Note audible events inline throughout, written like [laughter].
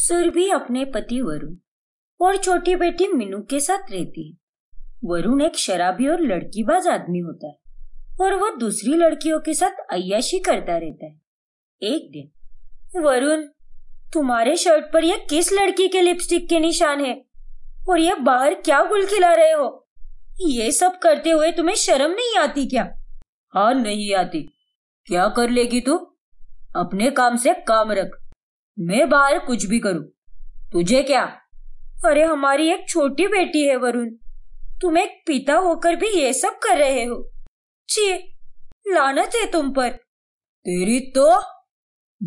सुरभि अपने पति वरुण और छोटी बेटी मीनू के साथ रहती है वरुण एक शराबी और लड़कीबाज आदमी होता है और वो दूसरी लड़कियों के साथ अयाशी करता रहता है एक दिन वरुण तुम्हारे शर्ट पर यह किस लड़की के लिपस्टिक के निशान है और यह बाहर क्या गुल खिला रहे हो ये सब करते हुए तुम्हें शर्म नहीं आती क्या हाँ नहीं आती क्या कर लेगी तू अपने काम से काम रख मैं बाहर कुछ भी करूं तुझे क्या अरे हमारी एक छोटी बेटी है वरुण तुम एक पिता होकर भी ये सब कर रहे हो छी लानत है तुम पर तेरी तो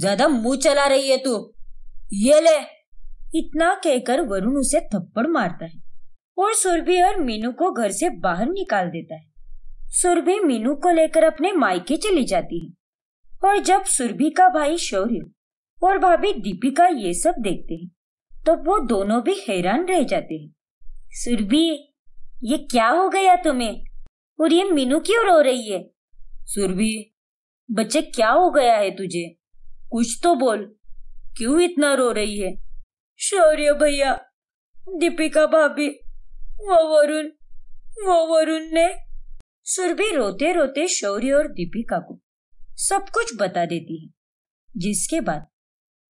ज्यादा मुंह चला रही है तू ये ले इतना कहकर वरुण उसे थप्पड़ मारता है और सुरभि और मीनू को घर से बाहर निकाल देता है सुरभि मीनू को लेकर अपने मायके चली जाती है और जब सुरभि का भाई शौर्य और भाभी दीपिका ये सब देखते हैं तो वो दोनों भी हैरान रह जाते हैं सुरभि ये क्या हो गया तुम्हें और ये मीनू क्यों रो रही है सुरभि बच्चे क्या हो गया है तुझे कुछ तो बोल क्यों इतना रो रही है शौर्य भैया दीपिका भाभी वो वरुण वो वरुण ने सुरभि रोते रोते शौर्य और दीपिका को सब कुछ बता देती है जिसके बाद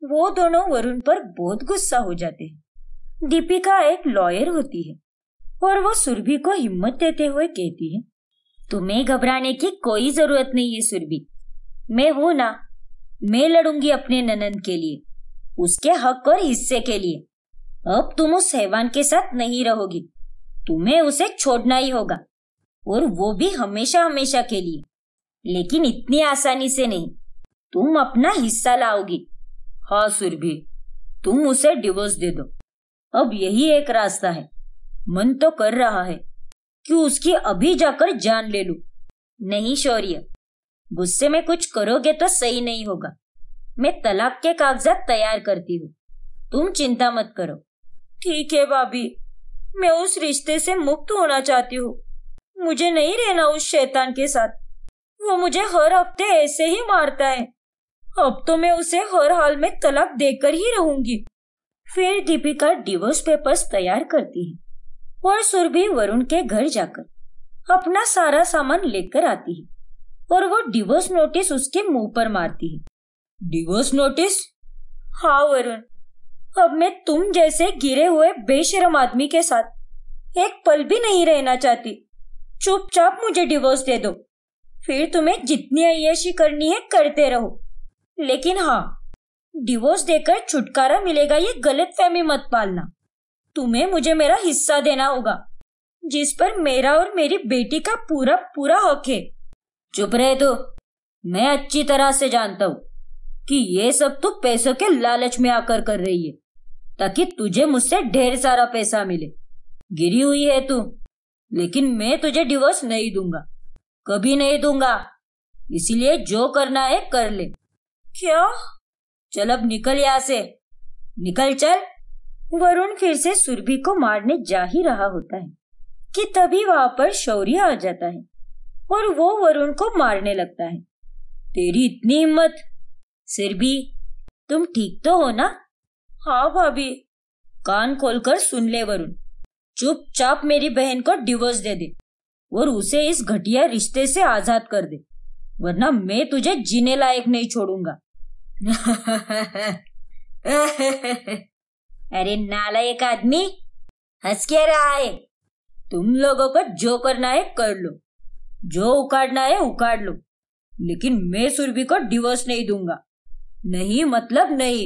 वो दोनों वरुण पर बहुत गुस्सा हो जाते हैं दीपिका एक लॉयर होती है और वो सुरभि को हिम्मत देते हुए कहती है तुम्हें घबराने की कोई जरूरत नहीं है सुरभि मैं हूं ना मैं लड़ूंगी अपने ननन के लिए उसके हक और हिस्से के लिए अब तुम उस हैवान के साथ नहीं रहोगी तुम्हें उसे छोड़ना ही होगा और वो भी हमेशा हमेशा के लिए लेकिन इतनी आसानी से नहीं तुम अपना हिस्सा लाओगी हाँ सुरभि तुम उसे डिवोर्स दे दो अब यही एक रास्ता है मन तो कर रहा है कि उसकी अभी जाकर जान ले लू नहीं शौर्य गुस्से में कुछ करोगे तो सही नहीं होगा मैं तलाक के कागजात तैयार करती हूँ तुम चिंता मत करो ठीक है भाभी मैं उस रिश्ते से मुक्त होना चाहती हूँ मुझे नहीं रहना उस शैतान के साथ वो मुझे हर हफ्ते ऐसे ही मारता है अब तो मैं उसे हर हाल में तलाक देकर ही रहूंगी फिर दीपिका डिवोर्स पेपर्स तैयार करती है और सुरभि वरुण के घर जाकर अपना सारा सामान लेकर आती है और वो डिवोर्स नोटिस उसके मुंह पर मारती है डिवोर्स नोटिस हाँ वरुण अब मैं तुम जैसे गिरे हुए बेशरम आदमी के साथ एक पल भी नहीं रहना चाहती चुपचाप मुझे डिवोर्स दे दो फिर तुम्हें जितनी अयशी करनी है करते रहो लेकिन हाँ डिवोर्स देकर छुटकारा मिलेगा ये गलत फहमी मत पालना तुम्हें मुझे मेरा हिस्सा देना होगा जिस पर मेरा और मेरी बेटी का पूरा पूरा हक है चुप रहे तो मैं अच्छी तरह से जानता हूँ कि ये सब तू तो पैसों के लालच में आकर कर रही है ताकि तुझे मुझसे ढेर सारा पैसा मिले गिरी हुई है तू लेकिन मैं तुझे डिवोर्स नहीं दूंगा कभी नहीं दूंगा इसीलिए जो करना है कर ले क्या चल अब निकल यहाँ से निकल चल वरुण फिर से सुरभि को मारने जा ही रहा होता है कि तभी वहां पर शौर्य आ जाता है और वो वरुण को मारने लगता है तेरी इतनी हिम्मत सिर भी तुम ठीक तो हो ना हाँ भाभी कान खोलकर सुन ले वरुण चुपचाप मेरी बहन को डिवोर्स दे दे और उसे इस घटिया रिश्ते से आजाद कर दे वरना मैं तुझे जीने लायक नहीं छोड़ूंगा [laughs] अरे नालायक आदमी हंस के रहा है तुम लोगों को जो करना है कर लो जो उखाड़ना है उखाड़ लो लेकिन मैं सुरभि को डिवोर्स नहीं दूंगा नहीं मतलब नहीं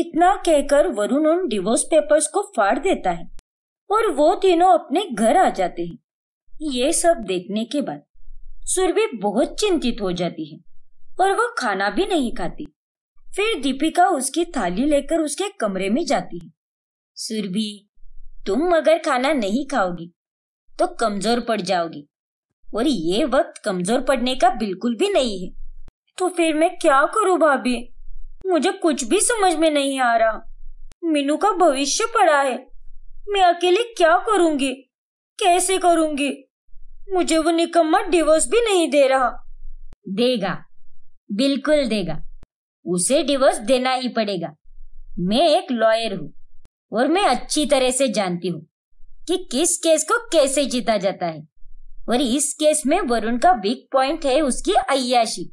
इतना कहकर वरुण उन डिवोर्स पेपर्स को फाड़ देता है और वो तीनों अपने घर आ जाते हैं ये सब देखने के बाद सुरभि बहुत चिंतित हो जाती है और वो खाना भी नहीं खाती फिर दीपिका उसकी थाली लेकर उसके कमरे में जाती है सुरभि तुम अगर खाना नहीं खाओगी तो कमजोर पड़ जाओगी और ये वक्त कमजोर पड़ने का बिल्कुल भी नहीं है तो फिर मैं क्या करूं भाभी मुझे कुछ भी समझ में नहीं आ रहा मीनू का भविष्य पड़ा है मैं अकेले क्या करूंगी कैसे करूंगी मुझे वो निकम्मा डिवोर्स भी नहीं दे रहा देगा बिल्कुल देगा उसे डिवोर्स देना ही पड़ेगा मैं एक लॉयर हूँ और मैं अच्छी तरह से जानती हूँ कि किस केस को कैसे जीता जाता है और इस केस में वरुण का वीक पॉइंट है उसकी अयाशी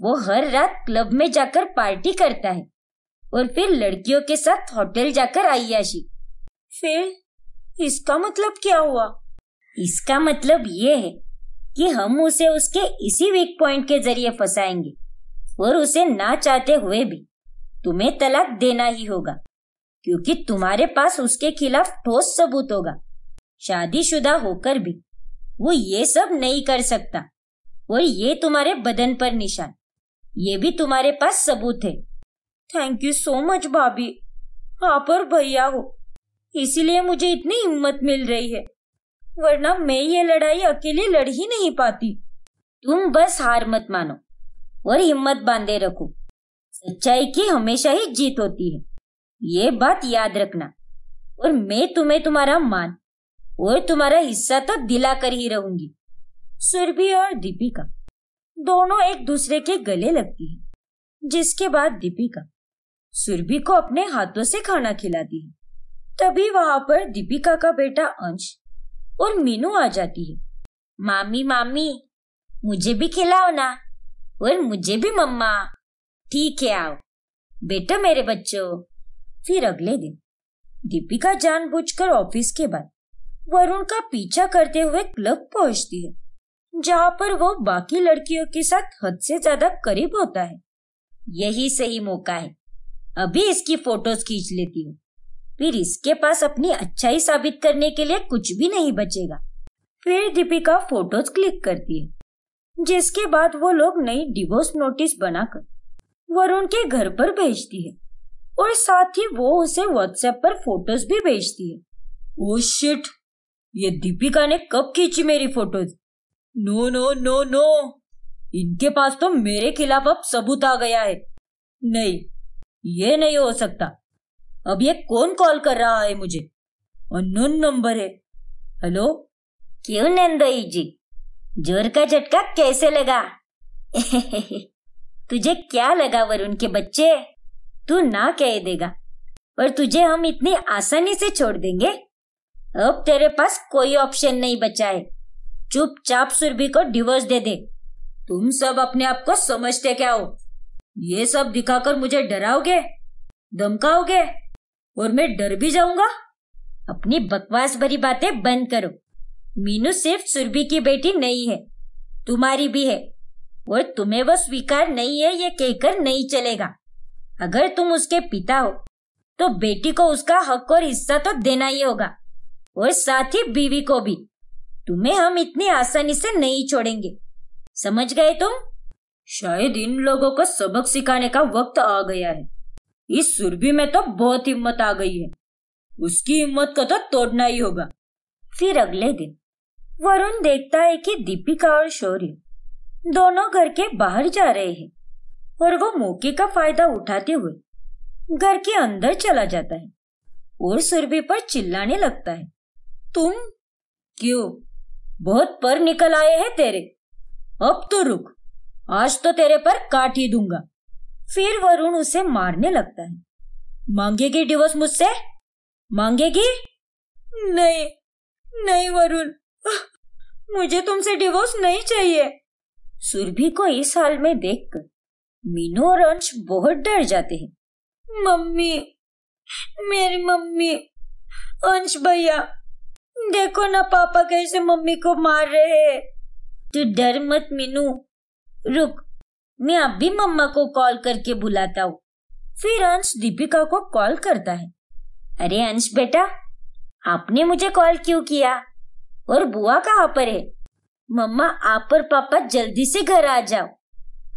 वो हर रात क्लब में जाकर पार्टी करता है और फिर लड़कियों के साथ होटल जाकर अयाशी फिर इसका मतलब क्या हुआ इसका मतलब ये है कि हम उसे उसके इसी वीक पॉइंट के जरिए फंसाएंगे और उसे ना चाहते हुए भी तुम्हें तलाक देना ही होगा क्योंकि तुम्हारे पास उसके खिलाफ ठोस सबूत होगा शादीशुदा होकर भी वो ये सब नहीं कर सकता और ये तुम्हारे बदन पर निशान ये भी तुम्हारे पास सबूत है थैंक यू सो मच भाभी आप और भैया हो इसीलिए मुझे इतनी हिम्मत मिल रही है वरना मैं ये लड़ाई अकेले लड़ ही नहीं पाती तुम बस हार मत मानो और हिम्मत बांधे रखो सच्चाई की हमेशा ही जीत होती है ये बात याद रखना और मैं तुम्हें तुम्हारा मान और तुम्हारा हिस्सा तो दिला कर ही रहूंगी सुरभि और दीपिका दोनों एक दूसरे के गले लगती है जिसके बाद दीपिका सुरभि को अपने हाथों से खाना खिलाती है तभी वहां पर दीपिका का बेटा अंश और मीनू आ जाती है मामी मामी मुझे भी खिलाओ ना और मुझे भी मम्मा ठीक है आओ बेटा मेरे बच्चों फिर अगले दिन दीपिका जानबूझकर ऑफिस के बाद वरुण का पीछा करते हुए क्लब पहुंचती है जहां पर वो बाकी लड़कियों के साथ हद से ज्यादा करीब होता है यही सही मौका है अभी इसकी फोटोज खींच लेती हूँ फिर इसके पास अपनी अच्छाई साबित करने के लिए कुछ भी नहीं बचेगा फिर दीपिका फोटोज क्लिक करती है जिसके बाद वो लोग नई डिवोर्स नोटिस बनाकर वरुण के घर पर भेजती है और साथ ही वो उसे व्हाट्सएप पर फोटोज भी भेजती है ओ शिट ये दीपिका ने कब खींची मेरी photos no no no no इनके पास तो मेरे खिलाफ अब सबूत आ गया है नहीं ये नहीं हो सकता अब ये कौन कॉल कर रहा है मुझे अननोन नंबर है हेलो क्यों नंदई जी जोर का झटका कैसे लगा [laughs] तुझे क्या लगा वरुण के बच्चे तू ना कह देगा और तुझे हम इतनी आसानी से छोड़ देंगे अब तेरे पास कोई ऑप्शन नहीं बचा है चुपचाप सुरभि को डिवोर्स दे दे तुम सब अपने आप को समझते क्या हो ये सब दिखाकर मुझे डराओगे धमकाओगे और मैं डर भी जाऊंगा अपनी बकवास भरी बातें बंद करो मीनू सिर्फ सुरभि की बेटी नहीं है तुम्हारी भी है और तुम्हें वो स्वीकार नहीं है ये कहकर नहीं चलेगा अगर तुम उसके पिता हो तो बेटी को उसका हक और हिस्सा तो देना ही होगा और साथ ही बीवी को भी तुम्हें हम इतनी आसानी से नहीं छोड़ेंगे समझ गए तुम शायद इन लोगों को सबक सिखाने का वक्त आ गया है इस सुरभि में तो बहुत हिम्मत आ गई है उसकी हिम्मत को तो तोड़ना ही होगा फिर अगले दिन वरुण देखता है कि दीपिका और शौर्य दोनों घर के बाहर जा रहे हैं और वो मौके का फायदा उठाते हुए घर के अंदर चला जाता है और सुरभि पर चिल्लाने लगता है तुम क्यों बहुत पर निकल आए हैं तेरे अब तो रुक आज तो तेरे पर काट ही दूंगा फिर वरुण उसे मारने लगता है मांगेगी डिवोर्स मुझसे मांगेगी नहीं नहीं वरुण मुझे तुमसे डिवोर्स नहीं चाहिए सुरभि को इस हाल में देखकर मीनू और अंश बहुत डर जाते हैं मम्मी मेरी मम्मी अंश भैया देखो ना पापा कैसे मम्मी को मार रहे हैं तू तो डर मत मीनू रुक मैं अब भी मम्मा को कॉल करके बुलाता हूँ फिर अंश दीपिका को कॉल करता है अरे अंश बेटा आपने मुझे कॉल क्यों किया और बुआ कहाँ पर है मम्मा आप और पापा जल्दी से घर आ जाओ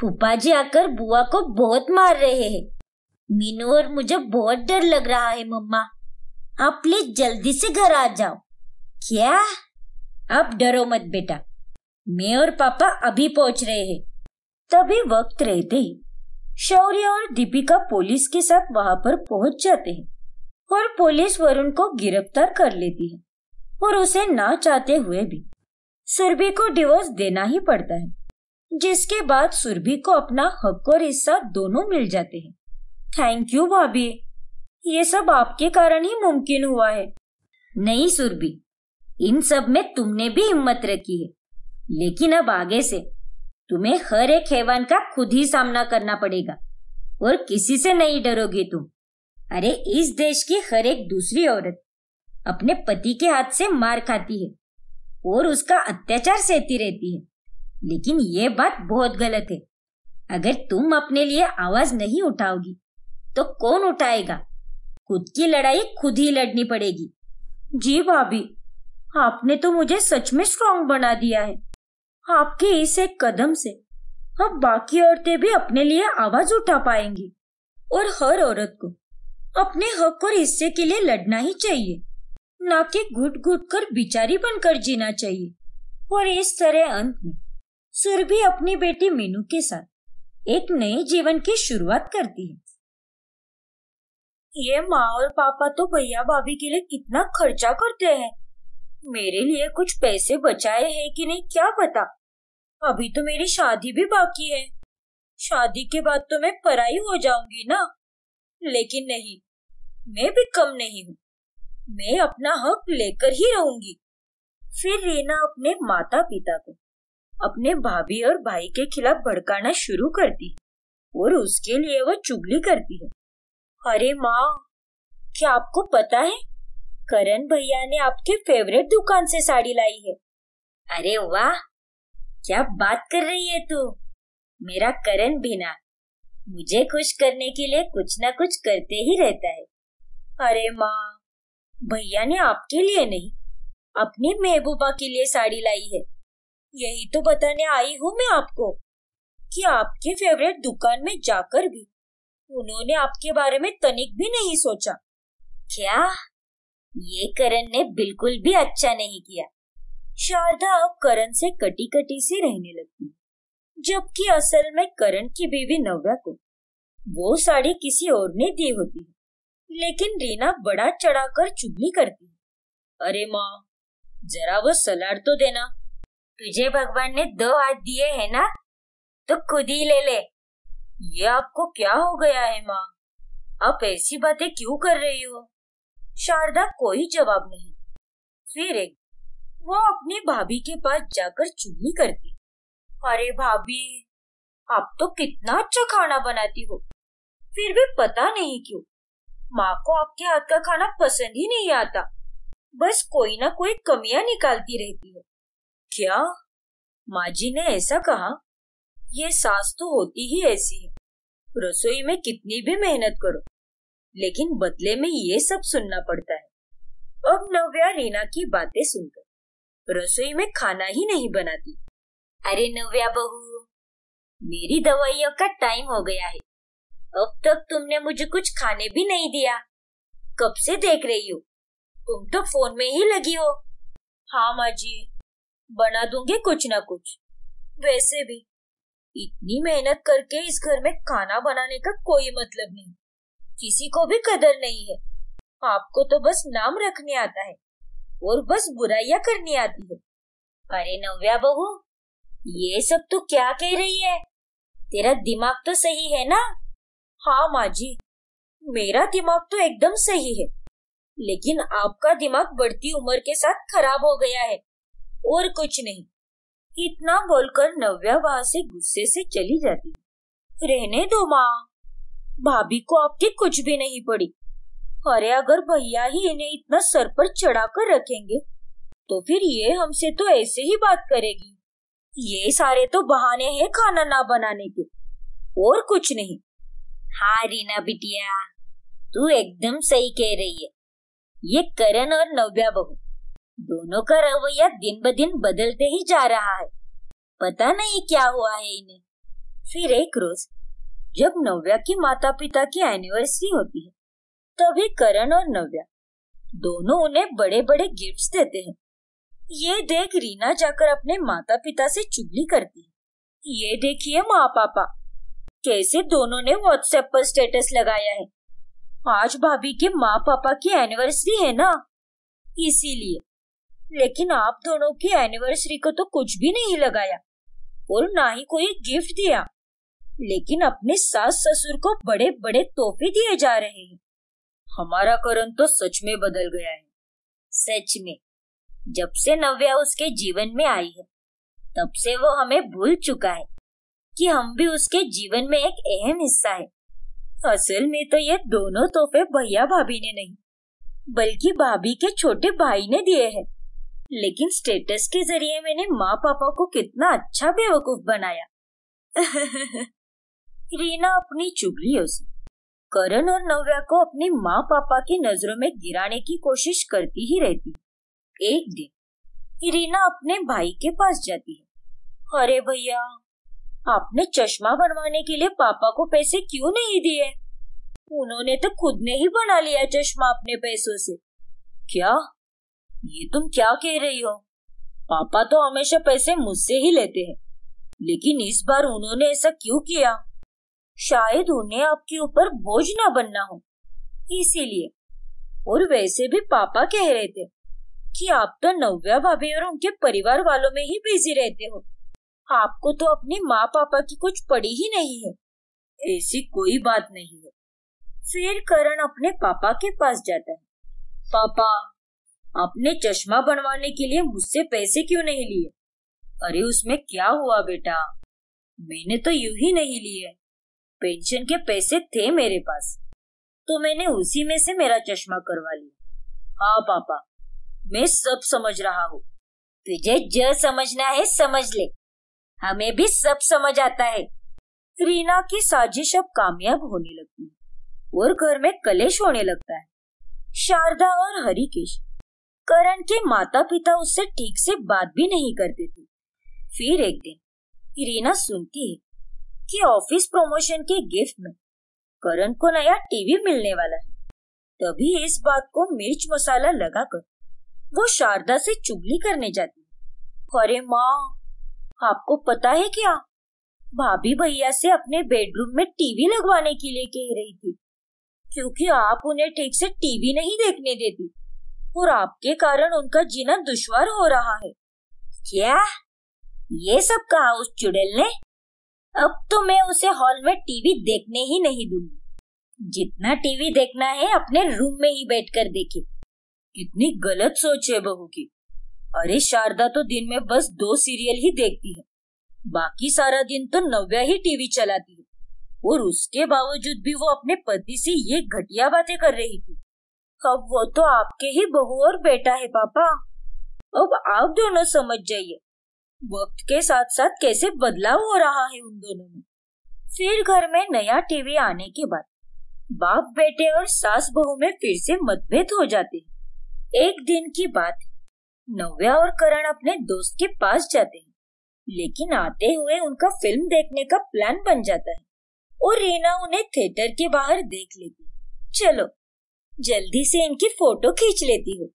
फूफा जी आकर बुआ को बहुत मार रहे हैं मीनू और मुझे बहुत डर लग रहा है मम्मा आप प्लीज जल्दी से घर आ जाओ क्या आप डरो मत बेटा मैं और पापा अभी पहुंच रहे हैं तभी वक्त रहते ही शौर्य और दीपिका पुलिस के साथ वहां पर पहुंच जाते हैं और पुलिस वरुण को गिरफ्तार कर लेती है और उसे ना चाहते हुए भी सुरभि को डिवोर्स देना ही पड़ता है जिसके बाद सुरभि को अपना हक और हिस्सा दोनों मिल जाते हैं थैंक यू भाभी ये सब आपके कारण ही मुमकिन हुआ है नहीं सुरभि इन सब में तुमने भी हिम्मत रखी है लेकिन अब आगे से तुम्हें हर एक हैवान का खुद ही सामना करना पड़ेगा और किसी से नहीं डरोगे तुम अरे इस देश की हर एक दूसरी औरत अपने पति के हाथ से मार खाती है और उसका अत्याचार सहती रहती है लेकिन ये बात बहुत गलत है अगर तुम अपने लिए आवाज नहीं उठाओगी तो कौन उठाएगा खुद की लड़ाई खुद ही लड़नी पड़ेगी जी भाभी आपने तो मुझे सच में स्ट्रांग बना दिया है आपके इस एक कदम से अब बाकी औरतें भी अपने लिए आवाज उठा पाएंगी और हर औरत को अपने हक और हिस्से के लिए लड़ना ही चाहिए ना कि घुट घुट कर बिचारी बनकर जीना चाहिए और इस तरह अंत में सुरभि अपनी बेटी मीनू के साथ एक नए जीवन की शुरुआत करती है ये माँ और पापा तो भैया भाभी के लिए कितना खर्चा करते हैं मेरे लिए कुछ पैसे बचाए हैं कि नहीं क्या पता अभी तो मेरी शादी भी बाकी है शादी के बाद तो मैं पराई हो जाऊंगी ना लेकिन नहीं मैं भी कम नहीं हूँ मैं अपना हक लेकर ही रहूंगी फिर रीना अपने माता पिता को अपने भाभी और भाई के खिलाफ भड़काना शुरू करती है और उसके लिए वह चुगली करती है अरे माँ क्या आपको पता है करण भैया ने आपके फेवरेट दुकान से साड़ी लाई है अरे वाह क्या बात कर रही है तू मेरा करण बिना मुझे खुश करने के लिए कुछ ना कुछ करते ही रहता है अरे माँ भैया ने आपके लिए नहीं अपनी महबूबा के लिए साड़ी लाई है यही तो बताने आई हूँ मैं आपको कि आपके फेवरेट दुकान में जाकर भी उन्होंने आपके बारे में तनिक भी नहीं सोचा क्या ये करण ने बिल्कुल भी अच्छा नहीं किया शारदा अब करण से कटी कटी से रहने लगती जबकि असल में करण की बीवी नव्या को वो साड़ी किसी और ने दी होती है लेकिन रीना बड़ा चढ़ाकर चुगली करती है अरे माँ जरा वो सलाड तो देना तुझे भगवान ने दो हाथ दिए है ना तो खुद ही ले ले ये आपको क्या हो गया है माँ आप ऐसी बातें क्यों कर रही हो शारदा कोई जवाब नहीं फिर एक वो अपनी भाभी के पास जाकर चुगली करती अरे भाभी आप तो कितना अच्छा खाना बनाती हो फिर भी पता नहीं क्यों माँ को आपके हाथ का खाना पसंद ही नहीं आता बस कोई ना कोई कमियां निकालती रहती है क्या माँ जी ने ऐसा कहा ये सास तो होती ही ऐसी है रसोई में कितनी भी मेहनत करो लेकिन बदले में ये सब सुनना पड़ता है अब नव्या रीना की बातें सुनकर रसोई में खाना ही नहीं बनाती अरे नव्या बहू मेरी दवाइयों का टाइम हो गया है अब तक तुमने मुझे कुछ खाने भी नहीं दिया कब से देख रही हो तुम तो फोन में ही लगी हो हाँ माँ जी बना दूंगी कुछ ना कुछ वैसे भी इतनी मेहनत करके इस घर में खाना बनाने का कोई मतलब नहीं किसी को भी कदर नहीं है आपको तो बस नाम रखने आता है और बस बुराइयां करनी आती है अरे नव्या बहू ये सब तू क्या कह रही है तेरा दिमाग तो सही है ना हाँ माँ जी मेरा दिमाग तो एकदम सही है लेकिन आपका दिमाग बढ़ती उम्र के साथ खराब हो गया है और कुछ नहीं इतना बोलकर नव्या वहां से गुस्से से चली जाती रहने दो माँ भाभी को आपके कुछ भी नहीं पड़ी अरे अगर भैया ही इन्हें इतना सर पर चढ़ा कर रखेंगे तो फिर ये हमसे तो ऐसे ही बात करेगी ये सारे तो बहाने हैं खाना ना बनाने के और कुछ नहीं हाँ रीना बिटिया तू एकदम सही कह रही है ये करण और नव्या बहू दोनों का रवैया दिन ब दिन बदलते ही जा रहा है पता नहीं क्या हुआ है इन्हें फिर एक रोज जब नव्या की माता पिता की एनिवर्सरी होती है तभी करण और नव्या दोनों उन्हें बड़े बड़े गिफ्ट्स देते हैं ये देख रीना जाकर अपने माता पिता से चुगली करती है ये देखिए माँ पापा कैसे दोनों ने व्हाट्सएप पर स्टेटस लगाया है आज भाभी के माँ पापा की एनिवर्सरी है ना इसीलिए लेकिन आप दोनों की एनिवर्सरी को तो कुछ भी नहीं लगाया और ना ही कोई गिफ्ट दिया लेकिन अपने सास ससुर को बड़े बड़े तोहफे दिए जा रहे हैं हमारा करण तो सच में बदल गया है सच में जब से नव्या उसके जीवन में आई है तब से वो हमें भूल चुका है कि हम भी उसके जीवन में एक अहम हिस्सा है असल में तो ये दोनों तोहफे भैया भाभी ने नहीं बल्कि भाभी के छोटे भाई ने दिए हैं लेकिन स्टेटस के जरिए मैंने माँ पापा को कितना अच्छा बेवकूफ बनाया [laughs] रीना अपनी चुगलियों से करण और नव्या को अपनी माँ पापा की नजरों में गिराने की कोशिश करती ही रहती एक दिन इरीना अपने भाई के पास जाती है अरे भैया आपने चश्मा बनवाने के लिए पापा को पैसे क्यों नहीं दिए उन्होंने तो खुद ने ही बना लिया चश्मा अपने पैसों से क्या ये तुम क्या कह रही हो पापा तो हमेशा पैसे मुझसे ही लेते हैं लेकिन इस बार उन्होंने ऐसा क्यों किया शायद उन्हें आपके ऊपर बोझ ना बनना हो इसीलिए और वैसे भी पापा कह रहे थे कि आप तो नव्या भाभी और उनके परिवार वालों में ही बिजी रहते हो आपको तो अपने माँ पापा की कुछ पड़ी ही नहीं है ऐसी कोई बात नहीं है फिर करण अपने पापा के पास जाता है पापा आपने चश्मा बनवाने के लिए मुझसे पैसे क्यों नहीं लिए अरे उसमें क्या हुआ बेटा मैंने तो यूं ही नहीं लिए पेंशन के पैसे थे मेरे पास तो मैंने उसी में से मेरा चश्मा करवा लिया हाँ पापा मैं सब समझ रहा हूँ तुझे जो समझना है समझ ले हमें भी सब समझ आता है रीना की साजिश अब कामयाब होने लगती है और घर में कलेश होने लगता है शारदा और हरिकेश करण के माता पिता उससे ठीक से बात भी नहीं करते थे फिर एक दिन रीना सुनती है कि ऑफिस प्रमोशन के गिफ्ट में करण को नया टीवी मिलने वाला है तभी इस बात को मिर्च मसाला लगाकर वो शारदा से चुगली करने जाती अरे माँ आपको पता है क्या भाभी भैया से अपने बेडरूम में टीवी लगवाने के लिए कह रही थी क्योंकि आप उन्हें ठीक से टीवी नहीं देखने देती और आपके कारण उनका जीना दुश्वार हो रहा है क्या ये सब कहा उस चुड़ैल ने अब तो मैं उसे हॉल में टीवी देखने ही नहीं दूंगी जितना टीवी देखना है अपने रूम में ही बैठकर देखे कितनी गलत सोच है बहू की अरे शारदा तो दिन में बस दो सीरियल ही देखती है बाकी सारा दिन तो नव्या ही टीवी चलाती है और उसके बावजूद भी वो अपने पति से ये घटिया बातें कर रही थी अब वो तो आपके ही बहू और बेटा है पापा अब आप दोनों समझ जाइए वक्त के साथ साथ कैसे बदलाव हो रहा है उन दोनों में फिर घर में नया टीवी आने के बाद बाप बेटे और सास बहू में फिर से मतभेद हो जाते हैं एक दिन की बात नव्या और करण अपने दोस्त के पास जाते हैं लेकिन आते हुए उनका फिल्म देखने का प्लान बन जाता है और रीना उन्हें थिएटर के बाहर देख लेती चलो जल्दी से इनकी फोटो खींच लेती हो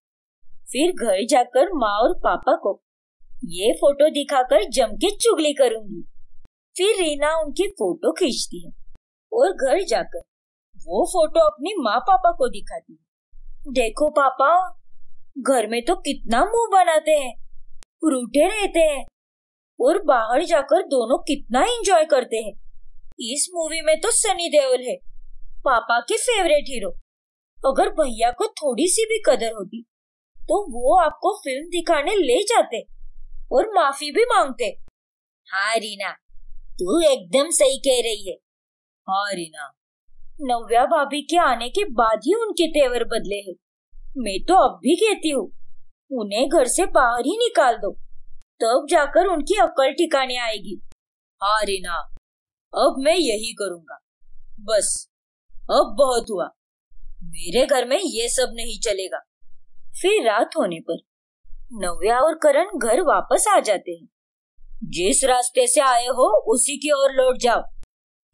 फिर घर जाकर माँ और पापा को ये फोटो दिखाकर जम के चुगली करूंगी फिर रीना उनकी फोटो खींचती है और घर जाकर वो फोटो अपनी माँ पापा को दिखाती है देखो पापा घर में तो कितना मुंह बनाते हैं रूठे रहते हैं और बाहर जाकर दोनों कितना एंजॉय करते हैं इस मूवी में तो सनी देओल है पापा के फेवरेट हीरो अगर भैया को थोड़ी सी भी कदर होती तो वो आपको फिल्म दिखाने ले जाते और माफी भी मांगते हाँ रीना तू एकदम सही कह रही है हाँ रीना नव्या भाभी के आने के बाद ही उनके तेवर बदले हैं मैं तो अब भी कहती हूँ उन्हें घर से बाहर ही निकाल दो तब जाकर उनकी अक्ल ठिकाने आएगी हाँ रीना अब मैं यही करूंगा बस अब बहुत हुआ मेरे घर में ये सब नहीं चलेगा फिर रात होने पर नव्या और करण घर वापस आ जाते हैं जिस रास्ते से आए हो उसी की ओर लौट जाओ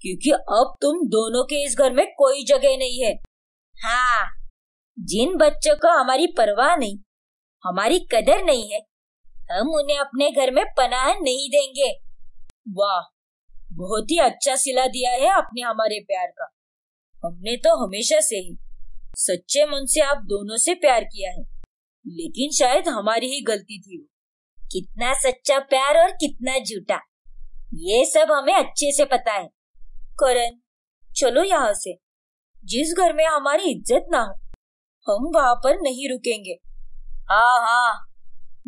क्योंकि अब तुम दोनों के इस घर में कोई जगह नहीं है हाँ जिन बच्चों को हमारी परवाह नहीं हमारी कदर नहीं है हम उन्हें अपने घर में पनाह नहीं देंगे वाह बहुत ही अच्छा सिला दिया है आपने हमारे प्यार का हमने तो हमेशा से ही सच्चे मन से आप दोनों से प्यार किया है लेकिन शायद हमारी ही गलती थी वो कितना सच्चा प्यार और कितना झूठा ये सब हमें अच्छे से पता है करण चलो यहाँ से जिस घर में हमारी इज्जत ना हो हम वहाँ पर नहीं रुकेंगे हाँ हाँ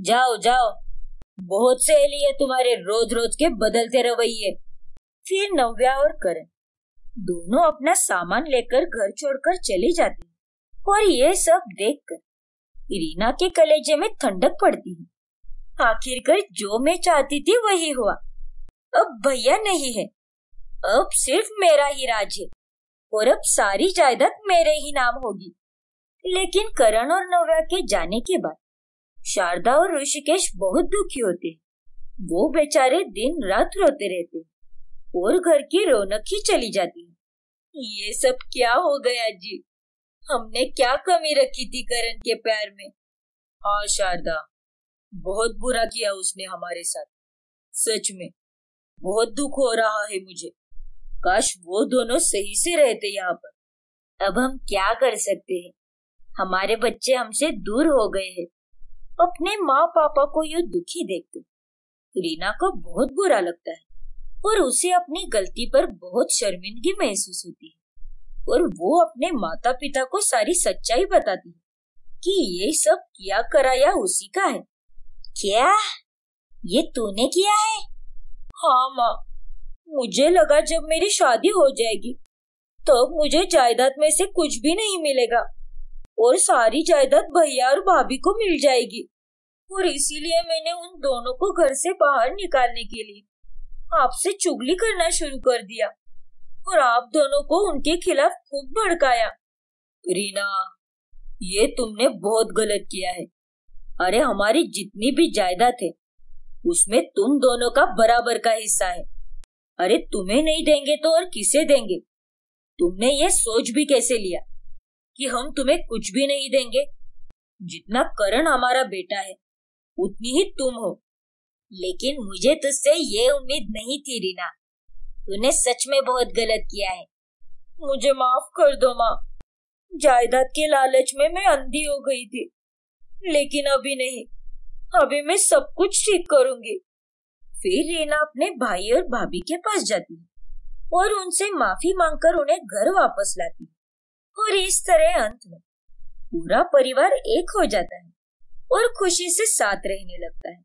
जाओ जाओ बहुत से लिए तुम्हारे रोज रोज के बदलते रवैये फिर नव्या और करण दोनों अपना सामान लेकर घर छोड़कर चले जाते हैं और ये सब देखकर रीना के कलेजे में ठंडक पड़ती है आखिरकार जो मैं चाहती थी वही हुआ अब भैया नहीं है अब सिर्फ मेरा ही राज है और अब सारी जायदाद मेरे ही नाम होगी लेकिन करण और नवरा के जाने के बाद शारदा और ऋषिकेश बहुत दुखी होते हैं वो बेचारे दिन रात रोते रहते हैं और घर की रौनक ही चली जाती है ये सब क्या हो गया जी हमने क्या कमी रखी थी करण के प्यार में हाँ शारदा बहुत बुरा किया उसने हमारे साथ सच में बहुत दुख हो रहा है मुझे काश वो दोनों सही से रहते यहाँ पर अब हम क्या कर सकते हैं हमारे बच्चे हमसे दूर हो गए हैं अपने माँ पापा को यू दुखी देखते रीना को बहुत बुरा लगता है और उसे अपनी गलती पर बहुत शर्मिंदगी महसूस होती है और वो अपने माता पिता को सारी सच्चाई बताती है कि ये सब किया कराया उसी का है क्या ये तूने किया है हाँ माँ मुझे लगा जब मेरी शादी हो जाएगी तब तो मुझे जायदाद में से कुछ भी नहीं मिलेगा और सारी जायदाद भैया और भाभी को मिल जाएगी और इसीलिए मैंने उन दोनों को घर से बाहर निकालने के लिए आपसे चुगली करना शुरू कर दिया और आप दोनों को उनके खिलाफ खूब भड़काया रीना ये तुमने बहुत गलत किया है अरे हमारी जितनी भी जायदाद है उसमें तुम दोनों का बराबर का हिस्सा है अरे तुम्हें नहीं देंगे तो और किसे देंगे तुमने ये सोच भी कैसे लिया कि हम तुम्हें कुछ भी नहीं देंगे जितना करण हमारा बेटा है उतनी ही तुम हो लेकिन मुझे तुझसे ये उम्मीद नहीं थी रीना तूने सच में बहुत गलत किया है मुझे माफ कर दो माँ जायदाद के लालच में मैं अंधी हो गई थी लेकिन अभी नहीं अभी मैं सब कुछ ठीक करूंगी फिर रीना अपने भाई और भाभी के पास जाती है और उनसे माफी मांगकर उन्हें घर वापस लाती और इस तरह अंत में पूरा परिवार एक हो जाता है और खुशी से साथ रहने लगता है